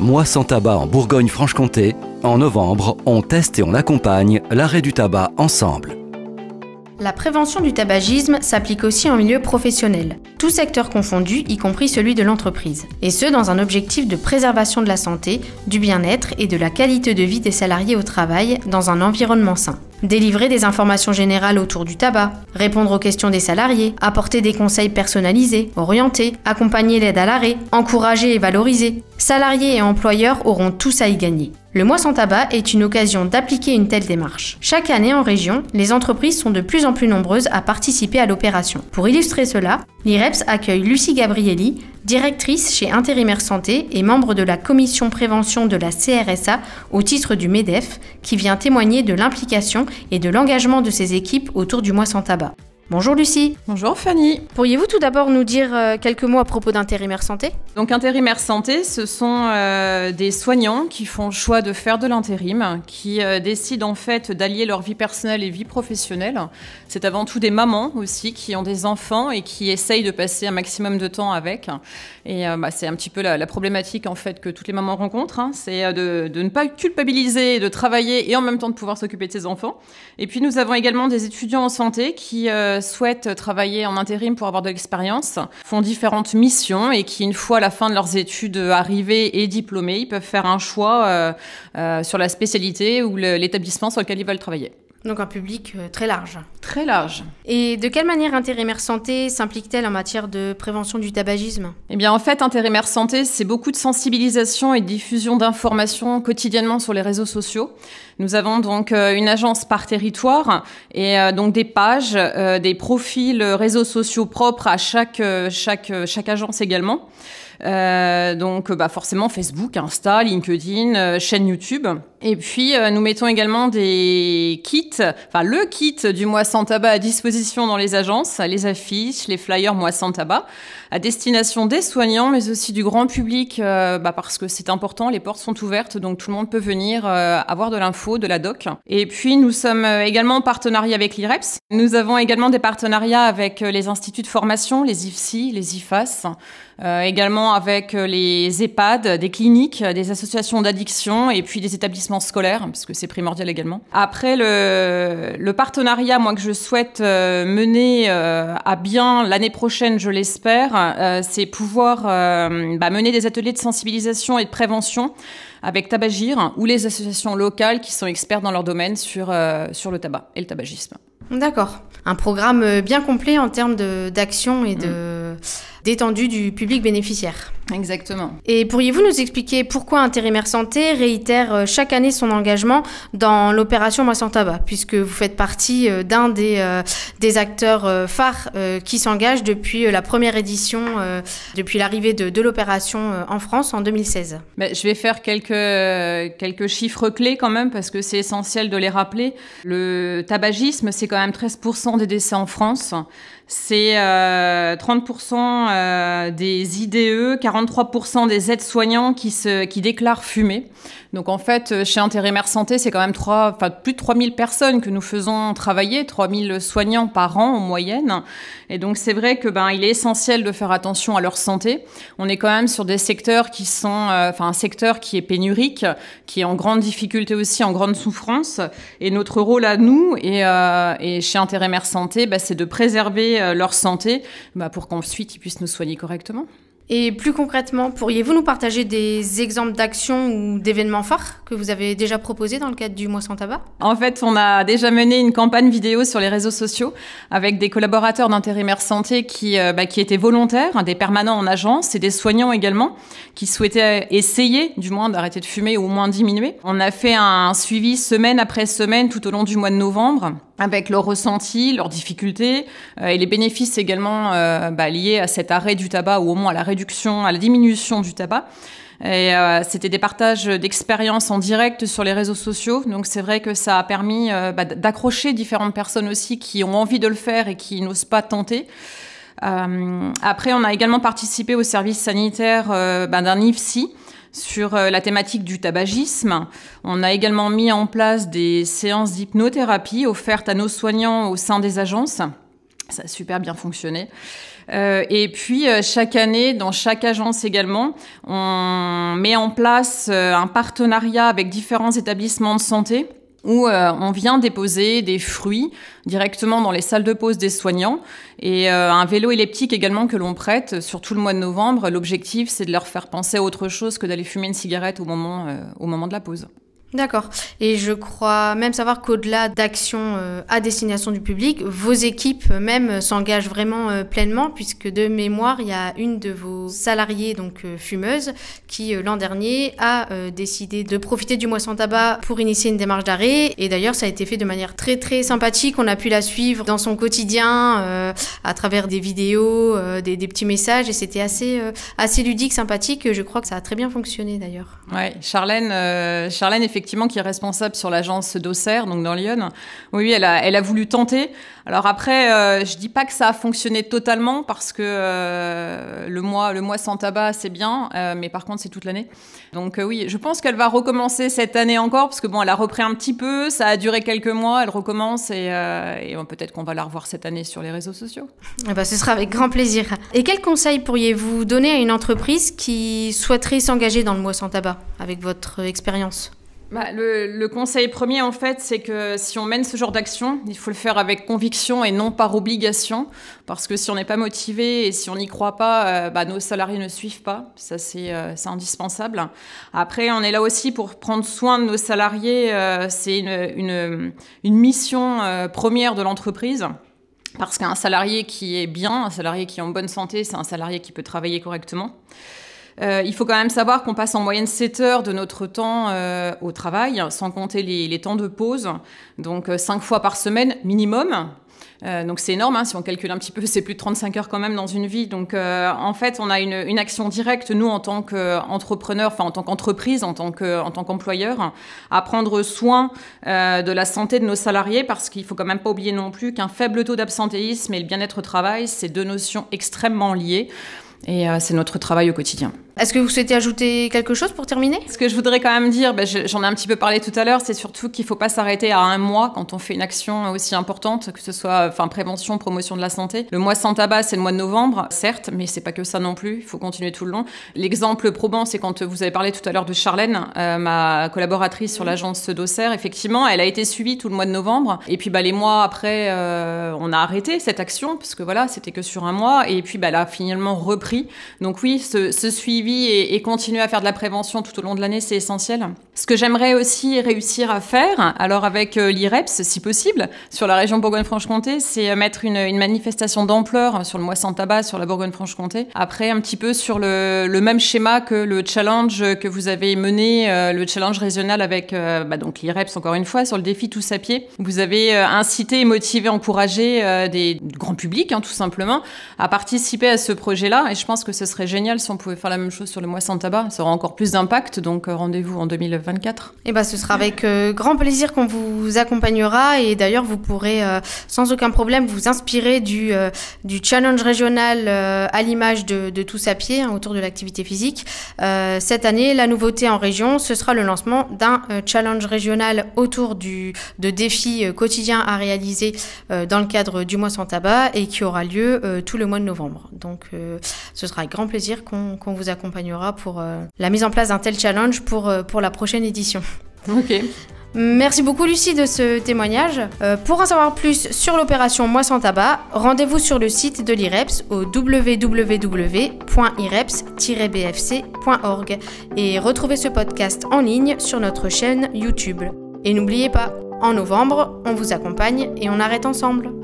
Mois sans tabac en Bourgogne-Franche-Comté, en novembre, on teste et on accompagne l'arrêt du tabac ensemble. La prévention du tabagisme s'applique aussi en milieu professionnel tout secteur confondu, y compris celui de l'entreprise. Et ce, dans un objectif de préservation de la santé, du bien-être et de la qualité de vie des salariés au travail dans un environnement sain. Délivrer des informations générales autour du tabac, répondre aux questions des salariés, apporter des conseils personnalisés, orientés, accompagner l'aide à l'arrêt, encourager et valoriser. Salariés et employeurs auront tous à y gagner. Le mois sans tabac est une occasion d'appliquer une telle démarche. Chaque année en région, les entreprises sont de plus en plus nombreuses à participer à l'opération. Pour illustrer cela, l'IREPS accueille Lucie Gabrielli, directrice chez Intérimaire Santé et membre de la commission prévention de la CRSA au titre du MEDEF, qui vient témoigner de l'implication et de l'engagement de ses équipes autour du mois sans tabac. Bonjour Lucie. Bonjour Fanny. Pourriez-vous tout d'abord nous dire euh, quelques mots à propos d'intérimaire santé Donc intérimaire santé, ce sont euh, des soignants qui font choix de faire de l'intérim, qui euh, décident en fait d'allier leur vie personnelle et vie professionnelle. C'est avant tout des mamans aussi qui ont des enfants et qui essayent de passer un maximum de temps avec. Et bah, c'est un petit peu la, problématique en fait que toutes les mamans rencontrent, hein. c'est de, ne pas culpabiliser, de travailler et en même temps de pouvoir s'occuper de ses enfants. Et puis nous avons également des étudiants en santé qui souhaitent travailler en intérim pour avoir de l'expérience font différentes missions et qui, une fois à la fin de leurs études arrivées et diplômées, ils peuvent faire un choix euh, euh, sur la spécialité ou l'établissement sur lequel ils veulent travailler. Donc un public euh, très large. Très large. Et de quelle manière Intérimaire Santé s'implique-t-elle en matière de prévention du tabagisme Eh bien en fait, Intérimaire Santé, c'est beaucoup de sensibilisation et de diffusion d'informations quotidiennement sur les réseaux sociaux. Nous avons donc euh, une agence par territoire et euh, donc des pages, des profils réseaux sociaux propres à chaque, chaque agence également. Euh, donc bah, forcément Facebook, Insta, LinkedIn, euh, chaîne YouTube. Et puis euh, nous mettons également des kits, enfin le kit du mois sans tabac à disposition dans les agences, les affiches, les flyers mois sans tabac, à destination des soignants mais aussi du grand public bah, parce que c'est important, les portes sont ouvertes donc tout le monde peut venir avoir de l'info, de la doc. Et puis nous sommes également en partenariat avec l'IREPS. Nous avons également des partenariats avec les instituts de formation, les IFSI, les IFAS, euh, également avec euh, les EHPAD, des cliniques, des associations d'addiction et puis des établissements scolaires, puisque c'est primordial également. Après, le, le, partenariat, moi, que je souhaite euh, mener à bien l'année prochaine, je l'espère, c'est pouvoir bah, mener des ateliers de sensibilisation et de prévention avec Tabagir ou les associations locales qui sont expertes dans leur domaine sur, sur le tabac et le tabagisme. D'accord. Un programme bien complet en termes d'action et de... Mm détendu du public bénéficiaire. Exactement. Et pourriez-vous nous expliquer pourquoi Intérimaire Santé réitère euh, chaque année son engagement dans l'opération Moi sans tabac, puisque vous faites partie euh, d'un des, euh, des acteurs phares qui s'engagent depuis la première édition, depuis l'arrivée de, l'opération en France en 2016 bah, Je vais faire quelques, quelques chiffres clés quand même, parce que c'est essentiel de les rappeler. Le tabagisme, c'est quand même 13% des décès en France. C'est 30% des IDE, 40 23% des aides-soignants qui, déclarent fumer. Donc en fait, euh, chez Mère Santé, c'est quand même plus de 3000 personnes que nous faisons travailler, 3000 soignants par an en moyenne. Et donc c'est vrai que ben il est essentiel de faire attention à leur santé. On est quand même sur des secteurs qui sont, euh, enfin un secteur qui est pénurique, qui est en grande difficulté aussi, en grande souffrance. Et notre rôle à nous et, euh, chez Santé, ben, c'est de préserver leur santé ben, pour qu'ensuite ils puissent nous soigner correctement. Et plus concrètement, pourriez-vous nous partager des exemples d'actions ou d'événements phares que vous avez déjà proposés dans le cadre du mois sans tabac En fait, on a déjà mené une campagne vidéo sur les réseaux sociaux avec des collaborateurs d'intérimaires santé qui, euh, bah, qui étaient volontaires, hein, des permanents en agence et des soignants également qui souhaitaient essayer du moins d'arrêter de fumer ou au moins diminuer. On a fait un suivi semaine après semaine tout au long du mois de novembre avec leurs ressentis, leurs difficultés euh, et les bénéfices également euh, bah, liés à cet arrêt du tabac ou au moins à la réduction, à la diminution du tabac. Et euh, c'était des partages d'expériences en direct sur les réseaux sociaux. Donc c'est vrai que ça a permis bah, d'accrocher différentes personnes aussi qui ont envie de le faire et qui n'osent pas tenter. après, on a également participé au service sanitaire bah, d'un IFSI sur euh, la thématique du tabagisme. On a également mis en place des séances d'hypnothérapie offertes à nos soignants au sein des agences. Ça a super bien fonctionné. Euh, et puis euh, chaque année, dans chaque agence également, on met en place un partenariat avec différents établissements de santé où euh, on vient déposer des fruits directement dans les salles de pause des soignants et euh, un vélo elliptique également que l'on prête sur tout le mois de novembre. L'objectif, c'est de leur faire penser à autre chose que d'aller fumer une cigarette au moment, euh, au moment de la pause. D'accord. Et je crois même savoir qu'au-delà d'actions euh, à destination du public, vos équipes euh, même euh, s'engagent vraiment pleinement, puisque de mémoire, il y a une de vos salariées donc fumeuse, qui l'an dernier a décidé de profiter du mois sans tabac pour initier une démarche d'arrêt. Et d'ailleurs, ça a été fait de manière très très sympathique. On a pu la suivre dans son quotidien à travers des vidéos, des, petits messages, et c'était assez assez ludique, sympathique. Je crois que ça a très bien fonctionné d'ailleurs. Oui, Charlène, Charlène effectivement effectivement, qui est responsable sur l'agence d'Auxerre, donc dans Lyon. Oui, elle a, voulu tenter. Alors après, je euh, je dis pas que ça a fonctionné totalement parce que euh, le mois, le mois sans tabac, c'est bien, euh, mais par contre, c'est toute l'année. Donc oui, je pense qu'elle va recommencer cette année encore parce que bon, elle a repris un petit peu, ça a duré quelques mois, elle recommence et, peut-être qu'on va la revoir cette année sur les réseaux sociaux. Eh ben, ce sera avec grand plaisir. Et quel conseil pourriez-vous donner à une entreprise qui souhaiterait s'engager dans le mois sans tabac avec votre expérience bah, le, conseil premier, en fait, c'est que si on mène ce genre d'action, il faut le faire avec conviction et non par obligation. Parce que si on n'est pas motivé et si on n'y croit pas, euh, bah, nos salariés ne suivent pas. Ça, euh, c'est indispensable. Après, on est là aussi pour prendre soin de nos salariés. Euh, c'est une, une, mission première de l'entreprise. Parce qu'un salarié qui est bien, un salarié qui est en bonne santé, c'est un salarié qui peut travailler correctement. Euh, il faut quand même savoir qu'on passe en moyenne 7 heures de notre temps euh, au travail, sans compter les, temps de pause, donc 5 euh, fois par semaine minimum. donc c'est énorme, hein, si on calcule un petit peu, c'est plus de 35 heures quand même dans une vie. Donc en fait, on a une, action directe, nous, en tant qu'entrepreneur, enfin en tant qu'entreprise, en tant qu'employeur, à prendre soin de la santé de nos salariés, parce qu'il faut quand même pas oublier non plus qu'un faible taux d'absentéisme et le bien-être au travail, c'est deux notions extrêmement liées, et c'est notre travail au quotidien. Est-ce que vous souhaitez ajouter quelque chose pour terminer Ce que je voudrais quand même dire, bah, j'en ai un petit peu parlé tout à l'heure, c'est surtout qu'il ne faut pas s'arrêter à un mois quand on fait une action aussi importante, que ce soit enfin, prévention, promotion de la santé. Le mois sans tabac, c'est le mois de novembre, certes, mais c'est pas que ça non plus, il faut continuer tout le long. L'exemple probant, c'est quand euh, vous avez parlé tout à l'heure de Charlène, euh, ma collaboratrice sur l'agence d'Auxerre, effectivement, elle a été suivie tout le mois de novembre, et puis bah, les mois après, euh, on a arrêté cette action, parce que voilà, c'était que sur un mois, et puis bah, elle a finalement repris. Donc oui, ce, ce suivi et, continuer à faire de la prévention tout au long de l'année, c'est essentiel. Ce que j'aimerais aussi réussir à faire, alors avec euh, l'IREPS, si possible, sur la région Bourgogne-Franche-Comté, c'est euh, mettre une, manifestation d'ampleur sur le mois sans tabac, sur la Bourgogne-Franche-Comté. Après, un petit peu sur le, même schéma que le challenge que vous avez mené, euh, le challenge régional avec bah, donc l'IREPS, encore une fois, sur le défi tous à pied. Vous avez incité, motivé, encouragé des grands publics, hein, tout simplement, à participer à ce projet-là. Et je pense que ce serait génial si on pouvait faire la même chose sur le mois sans tabac. Ça aura encore plus d'impact, donc euh, rendez-vous en 2024. Et bah, ce sera avec euh, grand plaisir qu'on vous accompagnera. Et d'ailleurs, vous pourrez euh, sans aucun problème vous inspirer du, du challenge régional à l'image de, tous à pied hein, autour de l'activité physique. cette année, la nouveauté en région, ce sera le lancement d'un challenge régional autour du, de défis quotidiens à réaliser dans le cadre du mois sans tabac et qui aura lieu tout le mois de novembre. Donc, ce sera avec grand plaisir qu'on vous accompagne pour euh, la mise en place d'un tel challenge pour, euh, pour la prochaine édition. Merci beaucoup Lucie de ce témoignage. Euh, pour en savoir plus sur l'opération Moi sans tabac, rendez-vous sur le site de l'IREPS au www.ireps-bfc.org e et retrouvez ce podcast en ligne sur notre chaîne YouTube. Et n'oubliez pas, en novembre, on vous accompagne et on arrête ensemble.